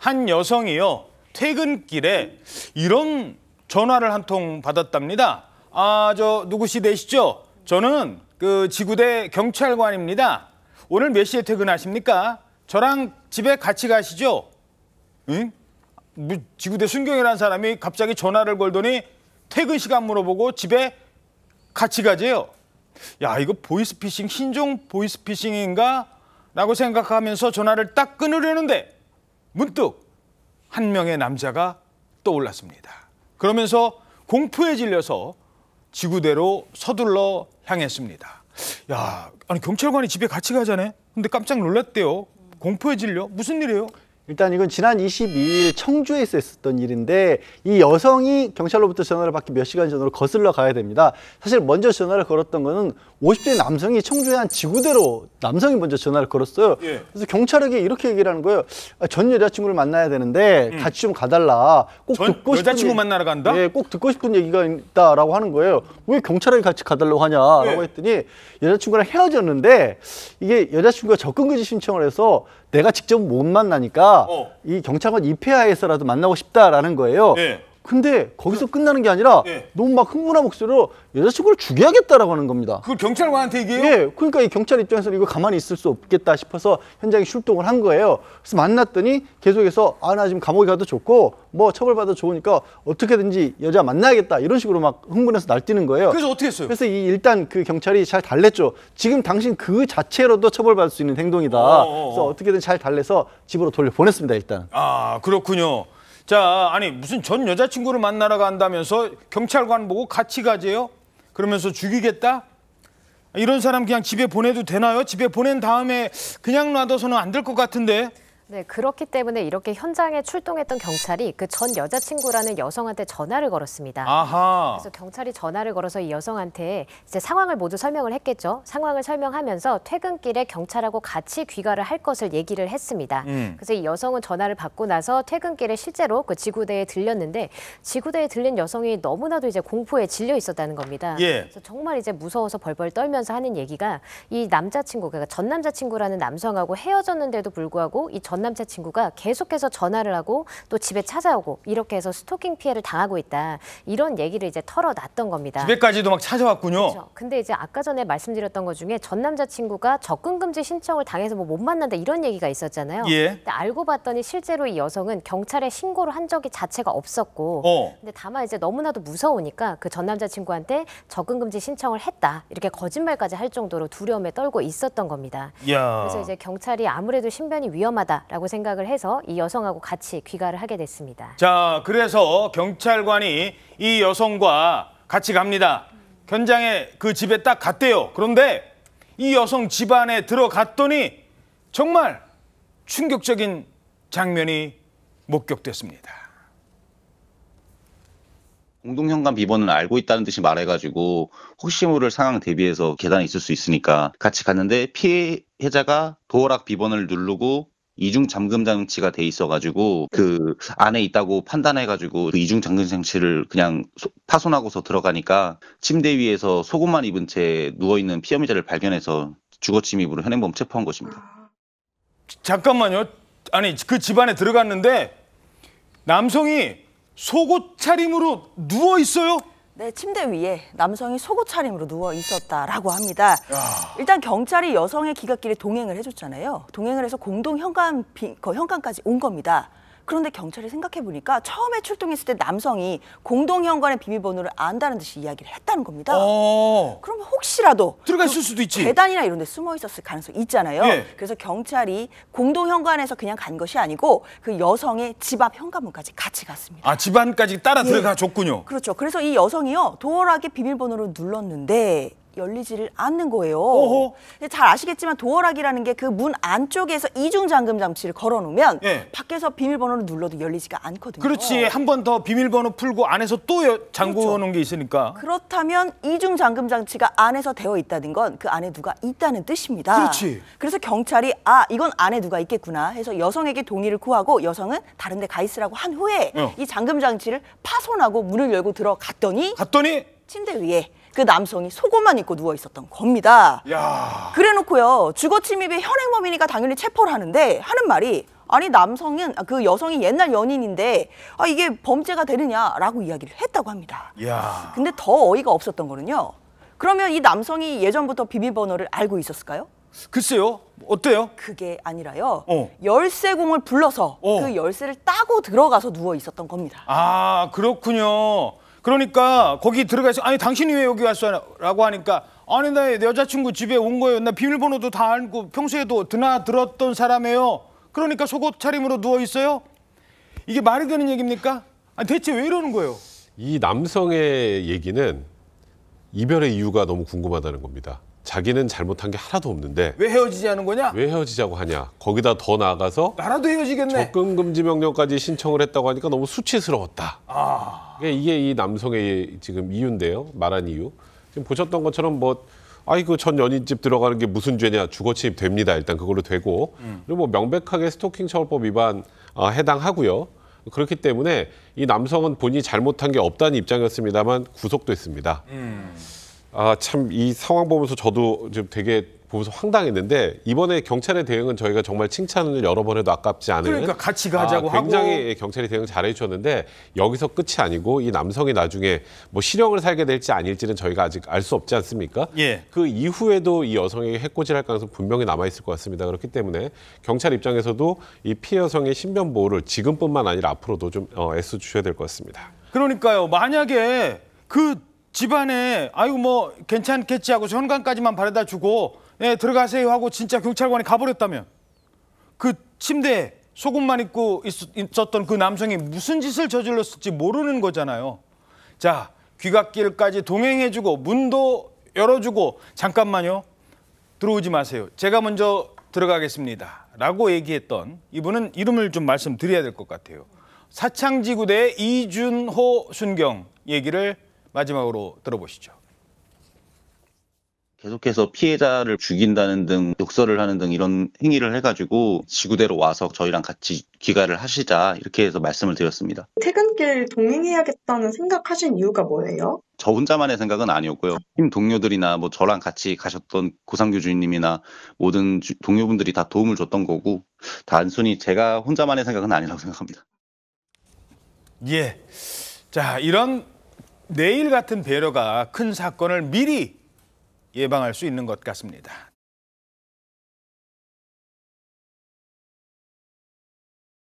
한 여성이요 퇴근길에 이런 전화를 한 통 받았답니다. 아 저 누구시 되시죠? 저는 그 지구대 경찰관입니다. 오늘 몇 시에 퇴근하십니까? 저랑 집에 같이 가시죠? 응? 뭐 지구대 순경이라는 사람이 갑자기 전화를 걸더니 퇴근 시간 물어보고 집에 같이 가재요. 야 이거 보이스피싱 신종 보이스피싱인가? 라고 생각하면서 전화를 딱 끊으려는데 문득 한 명의 남자가 떠올랐습니다. 그러면서 공포에 질려서 지구대로 서둘러 향했습니다. 야, 아니 경찰관이 집에 같이 가자네. 근데 깜짝 놀랐대요. 공포에 질려? 무슨 일이에요? 일단 이건 지난 22일 청주에 있었던 일인데 이 여성이 경찰로부터 전화를 받기 몇 시간 전으로 거슬러 가야 됩니다. 사실 먼저 전화를 걸었던 거는 50대 남성이 청주에한 지구대로 남성이 먼저 전화를 걸었어요. 예. 그래서 경찰에게 이렇게 얘기를 하는 거예요. 아, 전 여자친구를 만나야 되는데 음. 같이 좀 가달라. 꼭 듣고 싶은 여자친구 얘기, 만나러 간다? 예, 꼭 듣고 싶은 얘기가 있다라고 하는 거예요. 왜 경찰에게 같이 가달라고 하냐라고 예. 했더니 여자친구랑 헤어졌는데 이게 여자친구가 접근금지 신청을 해서 내가 직접 못 만나니까 어. 이 경찰관 이회하에서라도 만나고 싶다라는 거예요. 네. 근데 거기서 그- 끝나는 게 아니라 예. 너무 막 흥분한 목소리로 여자친구를 죽여야겠다라고 하는 겁니다. 그걸 경찰관한테 얘기해요? 예. 그러니까 이 경찰 입장에서는 이거 가만히 있을 수 없겠다 싶어서 현장에 출동을 한 거예요. 그래서 만났더니 계속해서 아 나 지금 감옥에 가도 좋고 뭐 처벌받아 좋으니까 어떻게든지 여자 만나야겠다 이런 식으로 막 흥분해서 날뛰는 거예요. 그래서 어떻게 했어요? 그래서 이 일단 그 경찰이 잘 달랬죠. 지금 당신 그 자체로도 처벌받을 수 있는 행동이다. 어어어. 어, 어. 그래서 어떻게든 잘 달래서 집으로 돌려 보냈습니다 일단. 아 그렇군요. 자, 아니 무슨 전 여자친구를 만나러 간다면서 경찰관 보고 같이 가재요? 그러면서 죽이겠다? 이런 사람 그냥 집에 보내도 되나요? 집에 보낸 다음에 그냥 놔둬서는 안 될 것 같은데. 네, 그렇기 때문에 이렇게 현장에 출동했던 경찰이 그 전 여자친구라는 여성한테 전화를 걸었습니다. 아하. 그래서 경찰이 전화를 걸어서 이 여성한테 이제 상황을 모두 설명을 했겠죠. 상황을 설명하면서 퇴근길에 경찰하고 같이 귀가를 할 것을 얘기를 했습니다. 음. 그래서 이 여성은 전화를 받고 나서 퇴근길에 실제로 그 지구대에 들렸는데 지구대에 들린 여성이 너무나도 이제 공포에 질려 있었다는 겁니다. 예. 그래서 정말 이제 무서워서 벌벌 떨면서 하는 얘기가 이 남자친구, 그러니까 전 남자친구라는 남성하고 헤어졌는데도 불구하고 이전 전 남자친구가 계속해서 전화를 하고 또 집에 찾아오고 이렇게 해서 스토킹 피해를 당하고 있다. 이런 얘기를 이제 털어놨던 겁니다. 집에까지도 막 찾아왔군요. 그렇죠. 근데 이제 아까 전에 말씀드렸던 것 중에 전 남자친구가 접근금지 신청을 당해서 뭐 못 만난다 이런 얘기가 있었잖아요. 예. 근데 알고 봤더니 실제로 이 여성은 경찰에 신고를 한 적이 자체가 없었고 어. 근데 다만 이제 너무나도 무서우니까 그 전 남자친구한테 접근금지 신청을 했다. 이렇게 거짓말까지 할 정도로 두려움에 떨고 있었던 겁니다. 야. 그래서 이제 경찰이 아무래도 신변이 위험하다 라고 생각을 해서 이 여성하고 같이 귀가를 하게 됐습니다. 자, 그래서 경찰관이 이 여성과 같이 갑니다. 현장에 그 집에 딱 갔대요. 그런데 이 여성 집 안에 들어갔더니 정말 충격적인 장면이 목격됐습니다. 공동현관 비번을 알고 있다는 듯이 말해가지고 혹시 모를 상황 대비해서 계단에 있을 수 있으니까 같이 갔는데 피해자가 도어락 비번을 누르고 이중 잠금 장치가 돼 있어가지고 그 안에 있다고 판단해가지고 그 이중 잠금 장치를 그냥 파손하고서 들어가니까 침대 위에서 속옷만 입은 채 누워 있는 피해자를 발견해서 주거 침입으로 현행범 체포한 것입니다. 잠깐만요. 아니 그 집안에 들어갔는데 남성이 속옷 차림으로 누워 있어요? 네, 침대 위에 남성이 속옷 차림으로 누워 있었다라고 합니다. 일단 경찰이 여성의 기각길에 동행을 해줬잖아요. 동행을 해서 공동 현관, 빈, 그 현관까지 온 겁니다. 그런데 경찰이 생각해보니까 처음에 출동했을 때 남성이 공동현관의 비밀번호를 안다는 듯이 이야기를 했다는 겁니다. 어... 그러면 혹시라도 들어가 있을 그 수도 있지. 계단이나 이런 데 숨어 있었을 가능성 있잖아요. 예. 그래서 경찰이 공동현관에서 그냥 간 것이 아니고 그 여성의 집 앞 현관문까지 같이 갔습니다. 아, 집안까지 따라 예. 들어가 줬군요. 그렇죠. 그래서 이 여성이요. 도어락에 비밀번호를 눌렀는데 열리지를 않는 거예요. 어허. 잘 아시겠지만 도어락이라는 게 그 문 안쪽에서 이중 잠금 장치를 걸어놓으면 예. 밖에서 비밀번호를 눌러도 열리지가 않거든요. 그렇지. 한 번 더 비밀번호 풀고 안에서 또 잠궈 그렇죠. 게 있으니까. 그렇다면 이중 잠금 장치가 안에서 되어 있다는 건 그 안에 누가 있다는 뜻입니다. 그렇지. 그래서 경찰이 아 이건 안에 누가 있겠구나 해서 여성에게 동의를 구하고 여성은 다른 데 가 있으라고 한 후에 어. 이 잠금 장치를 파손하고 문을 열고 들어갔더니 갔더니 침대 위에 그 남성이 속옷만 입고 누워 있었던 겁니다. 야. 그래놓고요 주거 침입의 현행범이니까 당연히 체포를 하는데 하는 말이 아니 남성은 아, 그 여성이 옛날 연인인데 아 이게 범죄가 되느냐라고 이야기를 했다고 합니다. 야. 근데 더 어이가 없었던 거는요. 그러면 이 남성이 예전부터 비밀번호를 알고 있었을까요? 글쎄요. 어때요? 그게 아니라요. 어. 열쇠공을 불러서 어. 그 열쇠를 따고 들어가서 누워 있었던 겁니다. 아, 그렇군요. 그러니까 거기 들어가서 아니 당신이 왜 여기 왔어라고 하니까 아니 나 여자친구 집에 온 거예요. 나 비밀번호도 다 알고 평소에도 드나 들었던 사람이에요. 그러니까 속옷 차림으로 누워 있어요. 이게 말이 되는 얘기입니까? 아니 대체 왜 이러는 거예요? 이 남성의 얘기는 이별의 이유가 너무 궁금하다는 겁니다. 자기는 잘못한 게 하나도 없는데 왜 헤어지자는 거냐? 왜 헤어지자고 하냐? 거기다 더 나아가서 나라도 헤어지겠네. 접근 금지 명령까지 신청을 했다고 하니까 너무 수치스러웠다. 아. 이게, 이게 이 남성의 지금 이유인데요. 말한 이유. 지금 보셨던 것처럼 뭐 아이고 그 전 연인집 들어가는 게 무슨 죄냐? 주거침입 됩니다. 일단 그걸로 되고 음. 그리고 뭐 명백하게 스토킹 처벌법 위반 어, 해당하고요. 그렇기 때문에 이 남성은 본인이 잘못한 게 없다는 입장이었습니다만 구속됐습니다. 음. 아, 참 이 상황 보면서 저도 지금 되게 보면서 황당했는데 이번에 경찰의 대응은 저희가 정말 칭찬을 여러 번 해도 아깝지 않은 그러니까 같이 아, 가자고 아, 굉장히 하고. 예, 경찰이 대응 잘해 주셨는데 여기서 끝이 아니고 이 남성이 나중에 뭐 실형을 살게 될지 아닐지는 저희가 아직 알 수 없지 않습니까? 예. 그 이후에도 이 여성에게 해코지할 가능성 분명히 남아 있을 것 같습니다. 그렇기 때문에 경찰 입장에서도 이 피해 여성의 신변 보호를 지금뿐만 아니라 앞으로도 좀 어, 애써 주셔야 될 것 같습니다. 그러니까요. 만약에 그 집안에 아이고 뭐 괜찮겠지 하고 현관까지만 바래다 주고 예, 들어가세요 하고 진짜 경찰관이 가버렸다면 그 침대에 속옷만 입고 있, 었던그 남성이 무슨 짓을 저질렀을지 모르는 거잖아요. 자, 귀갓길까지 동행해주고 문도 열어주고 잠깐만요. 들어오지 마세요. 제가 먼저 들어가겠습니다. 라고 얘기했던 이분은 이름을 좀 말씀드려야 될 것 같아요. 사창지구대 이준호 순경 얘기를 마지막으로 들어보시죠. 계속해서 피해자를 죽인다는 등 욕설을 하는 등 이런 행위를 해가지고 지구대로 와서 저희랑 같이 귀가를 하시자 이렇게 해서 말씀을 드렸습니다. 퇴근길 동행해야겠다는 생각하신 이유가 뭐예요? 저 혼자만의 생각은 아니었고요. 팀 동료들이나 뭐 저랑 같이 가셨던 고상규 주임님이나 모든 주, 동료분들이 다 도움을 줬던 거고 단순히 제가 혼자만의 생각은 아니라고 생각합니다. 예. 자, 이런 내일 같은 배려가 큰 사건을 미리 예방할 수 있는 것 같습니다.